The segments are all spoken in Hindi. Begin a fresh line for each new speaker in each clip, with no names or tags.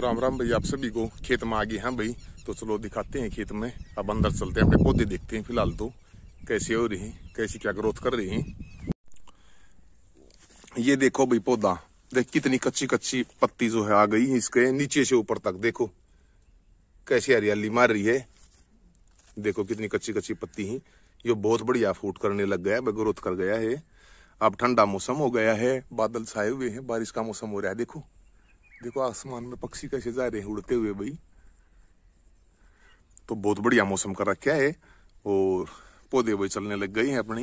राम राम भाई आप सभी को खेत में आ गए हैं भाई तो चलो दिखाते हैं खेत में अब अंदर चलते हैं अपने पौधे देखते हैं फिलहाल तो कैसे हो रही हैं कैसी क्या ग्रोथ कर रही हैं ये देखो भाई पौधा देख कितनी कच्ची कच्ची पत्ती जो है आ गई है इसके नीचे से ऊपर तक देखो कैसी हरियाली मार रही है देखो कितनी कच्ची कच्ची पत्ती है ये बहुत बढ़िया फूट करने लग गया है ग्रोथ कर गया है अब ठंडा मौसम हो गया है बादल छाए हुए हैं बारिश का मौसम हो रहा है देखो देखो आसमान में पक्षी कैसे जा रहे हैं उड़ते हुए भाई तो बहुत बढ़िया मौसम कर रखा है और पौधे वही चलने लग गए हैं अपनी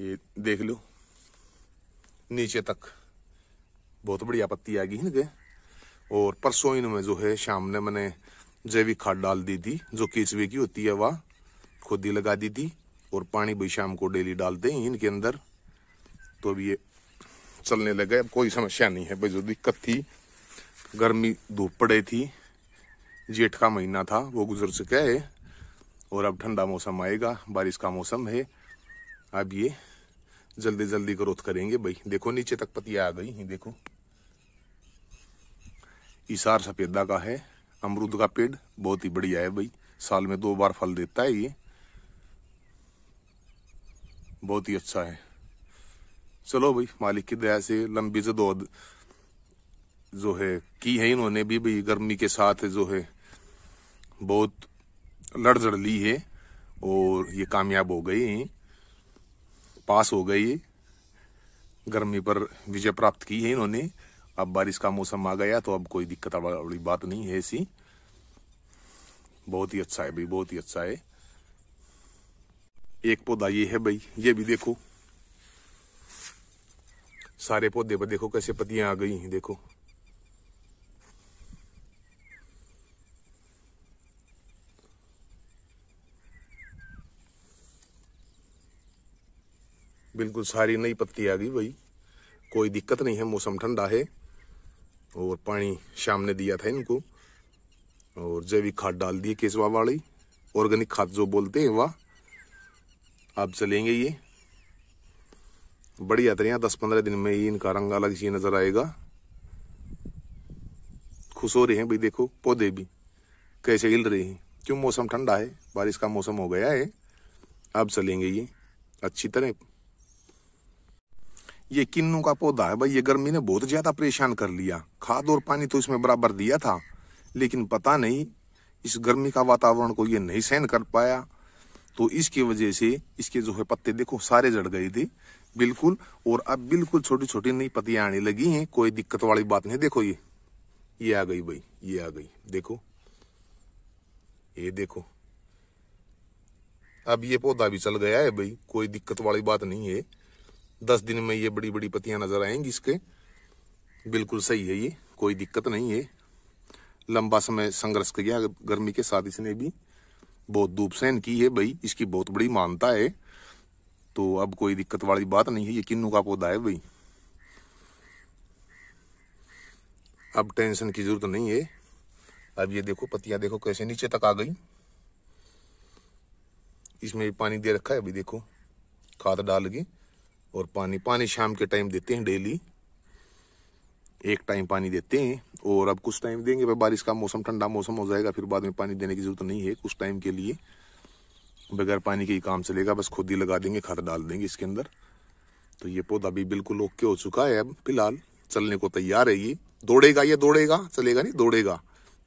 ये देख लो नीचे तक बहुत बढ़िया पत्ती आ गई इनके और परसों इनमें जो है शाम ने मैंने जैविक खाद डाल दी थी जो केचवे की होती है वह खुद ही लगा दी थी और पानी भी शाम को डेली डालते हैं इनके अंदर तो अभी ये चलने गए अब कोई समस्या नहीं है भाई जो दिक्कत थी गर्मी धूप पड़े थी जेठ का महीना था वो गुजर चुका है और अब ठंडा मौसम आएगा बारिश का मौसम है अब ये जल्दी जल्दी ग्रोथ करेंगे भाई देखो नीचे तक पतिया आ गई देखो इसार सफेदा का है अमरुद का पेड़ बहुत ही बढ़िया है भाई साल में दो बार फल देता है ये बहुत ही अच्छा है चलो भाई मालिक की दया से लंबी जदोद जो है की है इन्होंने भी भाई गर्मी के साथ जो है बहुत लड़ जड़ ली है और ये कामयाब हो गए है पास हो गई गर्मी पर विजय प्राप्त की है इन्होंने अब बारिश का मौसम आ गया तो अब कोई दिक्कत वाली बात नहीं है ऐसी बहुत ही अच्छा है भाई बहुत ही अच्छा है एक पौधा ये है भाई ये भी देखो सारे पौधे पर देखो कैसे पत्तियां आ गई हैं देखो बिल्कुल सारी नई पत्ती आ गई भाई कोई दिक्कत नहीं है मौसम ठंडा है और पानी शाम ने दिया था इनको और जैविक खाद डाल दी केसवा वाली ऑर्गेनिक खाद जो बोलते हैं वाह अब चलेंगे ये बड़ी हथरियाँ तो दस पंद्रह दिन में ही इनका रंग अलग सी नजर आएगा खुश हो रहे हैं भाई देखो पौधे भी कैसे हिल रहे हैं क्यों मौसम ठंडा है बारिश का मौसम हो गया है अब चलेंगे ये अच्छी तरह ये किन्नू का पौधा है भाई ये गर्मी ने बहुत ज्यादा परेशान कर लिया खाद और पानी तो इसमें बराबर दिया था लेकिन पता नहीं इस गर्मी का वातावरण को ये नहीं सहन कर पाया तो इसकी वजह से इसके जो है पत्ते देखो सारे जड़ गए थे बिल्कुल और अब बिल्कुल छोटी छोटी नई पत्तियां आने लगी हैं कोई दिक्कत वाली बात नहीं देखो ये ये आ गई भाई ये आ गई देखो ये देखो अब ये पौधा भी चल गया है भाई कोई दिक्कत वाली बात नहीं है दस दिन में ये बड़ी बड़ी पत्तियां नजर आएंगी इसके बिल्कुल सही है ये कोई दिक्कत नहीं है लंबा समय संघर्ष किया गर्मी के साथ इसने भी बहुत धूप सहन की है भाई इसकी बहुत बड़ी मानता है तो अब कोई दिक्कत वाली बात नहीं है ये किन्नू का पौधा है भाई अब टेंशन की जरूरत नहीं है अब ये देखो पत्तियां देखो कैसे नीचे तक आ गई इसमें पानी दे रखा है अभी देखो खाद डाल के और पानी पानी शाम के टाइम देते हैं डेली एक टाइम पानी देते हैं और अब कुछ टाइम देंगे भाई बारिश का मौसम ठंडा मौसम हो जाएगा फिर बाद में पानी देने की जरूरत नहीं है कुछ टाइम के लिए बगैर पानी के ही काम चलेगा बस खुद ही लगा देंगे खाद डाल देंगे इसके अंदर तो ये पौधा भी बिल्कुल ओके हो चुका है अब फिलहाल चलने को तैयार है ये दौड़ेगा ये दौड़ेगा चलेगा नहीं दौड़ेगा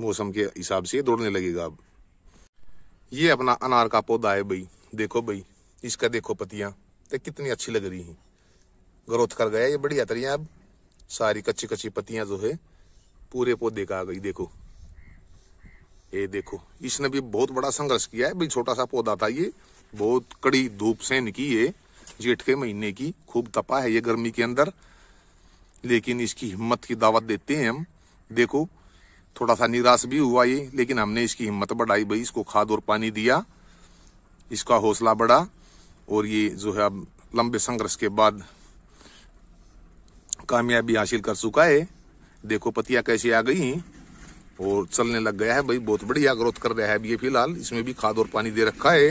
मौसम के हिसाब से दौड़ने लगेगा अब ये अपना अनार का पौधा है भाई देखो भाई इसका देखो पतिया तो कितनी अच्छी लग रही है ग्रोथ कर गया ये बढ़िया तरिया अब सारी कच्ची कच्ची पत्तियां जो है पूरे पौधे का आ गई देखो ये देखो इसने भी बहुत बड़ा संघर्ष किया है भाई छोटा सा पौधा था ये बहुत कड़ी धूप से निकी ये जेठ के महीने की खूब तपा है ये गर्मी के अंदर लेकिन इसकी हिम्मत की दावत देते हैं हम देखो थोड़ा सा निराश भी हुआ ये लेकिन हमने इसकी हिम्मत बढ़ाई भाई इसको खाद और पानी दिया इसका हौसला बढ़ा और ये जो है अब लंबे संघर्ष के बाद कामयाबी हासिल कर चुका है देखो पतिया कैसे आ गई और चलने लग गया है भाई बहुत बढ़िया ग्रोथ कर रहा है अभी ये फिलहाल इसमें भी खाद और पानी दे रखा है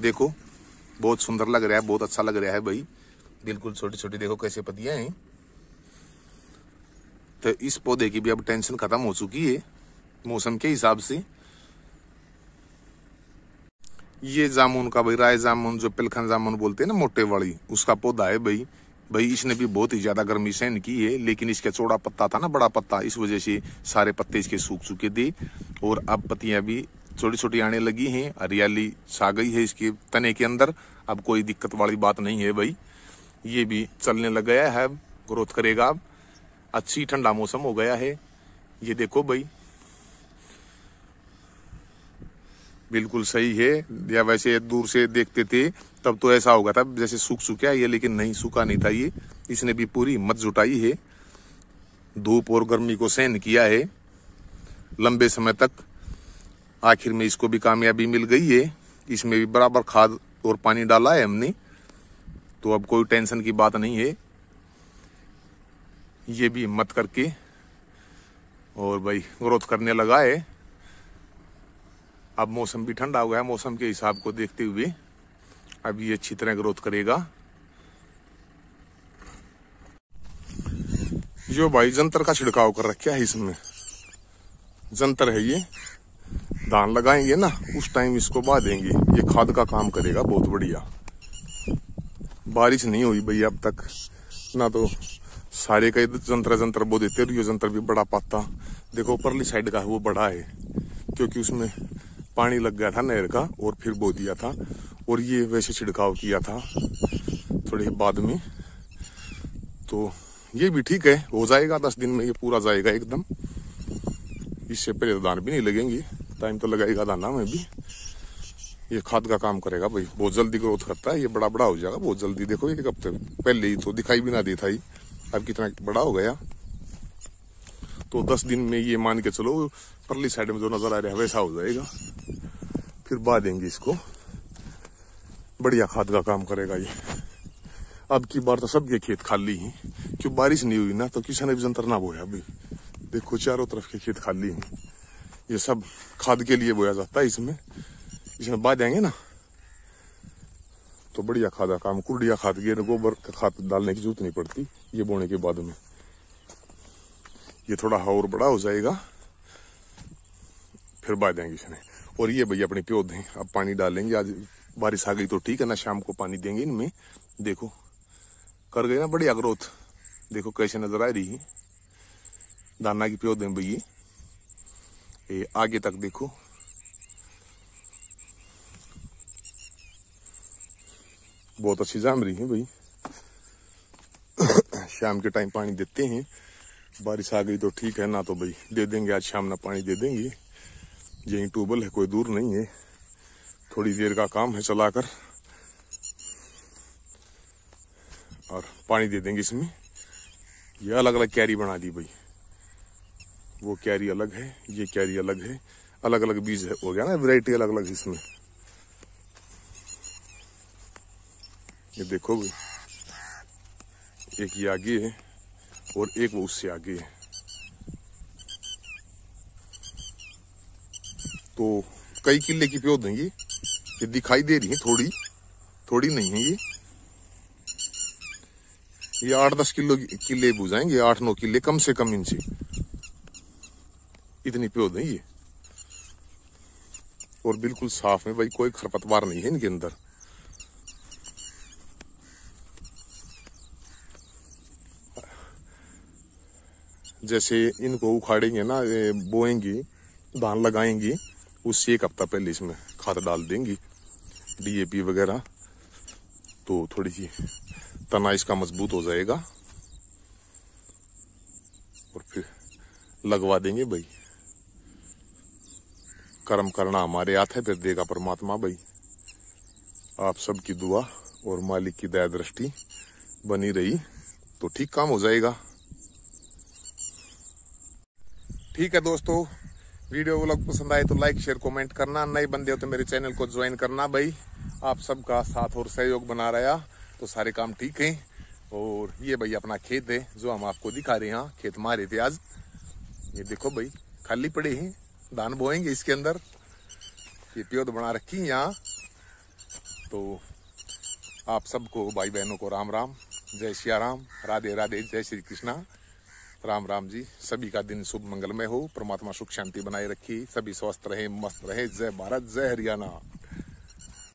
देखो बहुत सुंदर लग रहा है बहुत अच्छा लग रहा है भाई बिल्कुल छोटी छोटी देखो कैसे पतिया है तो इस पौधे की भी अब टेंशन खत्म हो चुकी है मौसम के हिसाब से ये जामुन का भाई राय जामुन जो पिलखन जामुन बोलते हैं ना मोटे वाली उसका पौधा है भाई भाई इसने भी बहुत ही ज़्यादा गर्मी सहन की है लेकिन इसका चौड़ा पत्ता था ना बड़ा पत्ता इस वजह से सारे पत्ते इसके सूख चुके थे और अब पत्तियां भी छोटी छोटी आने लगी हैं हरियाली छा गई है इसके तने के अंदर अब कोई दिक्कत वाली बात नहीं है भाई ये भी चलने लग गया है अब ग्रोथ करेगा अब अच्छी ठंडा मौसम हो गया है ये देखो भाई बिल्कुल सही है या वैसे दूर से देखते थे तब तो ऐसा होगा था जैसे सूख सूखा ये लेकिन नहीं सूखा नहीं था ये इसने भी पूरी हिम्मत जुटाई है धूप और गर्मी को सहन किया है लंबे समय तक आखिर में इसको भी कामयाबी मिल गई है इसमें भी बराबर खाद और पानी डाला है हमने तो अब कोई टेंशन की बात नहीं है ये भी हिम्मत करके और भाई ग्रोथ करने लगा है अब मौसम भी ठंडा हो गया है मौसम के हिसाब को देखते हुए अब ये अच्छी तरह ग्रोथ करेगा जो भाई जंतर का छिड़काव कर रखा है इसमें जंतर है ये धान लगाएंगे ना उस टाइम इसको देंगे ये खाद का काम करेगा बहुत बढ़िया बारिश नहीं हुई भाई अब तक ना तो सारे का जंतर जंतर बो देते ये जंतर भी बड़ा पाता देखो परली साइड का है वो बड़ा है क्योंकि उसमें पानी लग गया था नहर का और फिर बो दिया था और ये वैसे छिड़काव किया था थोड़े बाद में तो ये भी ठीक है हो जाएगा दस दिन में ये पूरा जाएगा एकदम इससे पहले दान तो भी नहीं लगेंगे टाइम तो लगाएगा दाना में भी ये खाद का काम करेगा भाई बहुत जल्दी ग्रोथ करता है ये बड़ा बड़ा हो जाएगा बहुत जल्दी देखो एक हफ्ते पहले ही तो दिखाई भी ना देता ही अब कितना बड़ा हो गया तो दस दिन में ये मान के चलो परली साइड में जो नजर आ रहा है वैसा हो जाएगा फिर देंगे इसको बढ़िया खाद का काम करेगा ये अब की बार तो सबके खेत खाली है क्यों बारिश नहीं हुई ना तो किसान ने जंतर ना बोया अभी देखो चारों तरफ के खेत खाली हैं ये सब खाद के लिए बोया जाता है इसमें इसमें बाद जाएंगे ना तो बढ़िया खाद का काम कुरडिया खाद गेर गोबर का खाद डालने की जरूरत नहीं पड़ती ये बोने के बाद में ये थोड़ा और बड़ा हो जाएगा फिर बाद देंगे इसमें और ये भैया अपने दें अब पानी डालेंगे आज बारिश आ गई तो ठीक है ना शाम को पानी देंगे इनमें देखो कर गए ना बढ़िया ग्रोथ देखो कैसे नजर आ रही है दाना की दें भैया ये आगे तक देखो बहुत अच्छी जाम रही है भाई शाम के टाइम पानी देते हैं बारिश आ गई तो ठीक है ना तो भाई दे देंगे आज शाम ना पानी दे देंगे ये ट्यूबवेल है कोई दूर नहीं है थोड़ी देर का काम है चलाकर और पानी दे देंगे इसमें ये अलग अलग कैरी बना दी भाई वो कैरी अलग है ये कैरी अलग है अलग अलग बीज है हो गया ना वैरायटी अलग अलग इसमें ये देखो भाई एक ये आगे है और एक वो उससे आगे है तो कई किले की प्योद है ये ये दिखाई दे रही है थोड़ी थोड़ी नहीं है ये ये आठ दस किलो किले बुझाएंगे आठ नौ किले कम से कम इनसे इतनी प्योद है ये और बिल्कुल साफ है भाई कोई खरपतवार नहीं है इनके अंदर जैसे इनको उखाड़ेंगे ना बोएंगे धान लगाएंगे उससे एक हफ्ता पहले इसमें खाद डाल देंगी डीएपी वगैरह तो थोड़ी सी तना इसका मजबूत हो जाएगा और फिर लगवा देंगे भाई कर्म करना हमारे हाथ है फिर देगा परमात्मा भाई आप सबकी दुआ और मालिक की दया दृष्टि बनी रही तो ठीक काम हो जाएगा ठीक है दोस्तों वीडियो व्लॉग पसंद आए तो लाइक शेयर कमेंट करना नए बंदे हो तो मेरे चैनल को ज्वाइन करना भाई आप सबका साथ और सहयोग बना रहा तो सारे काम ठीक है और ये भाई अपना खेत है जो हम आपको दिखा रहे हैं हाँ, खेत मारे थे आज ये देखो भाई खाली पड़े हैं धान बोएंगे इसके अंदर ये प्योद तो बना रखी है यहाँ तो आप सबको भाई बहनों को राम राम जय सिया राम राधे राधे जय श्री कृष्णा राम राम जी सभी का दिन शुभ मंगलमय हो परमात्मा सुख शांति बनाए रखी सभी स्वस्थ रहे मस्त रहे जय भारत जय हरियाणा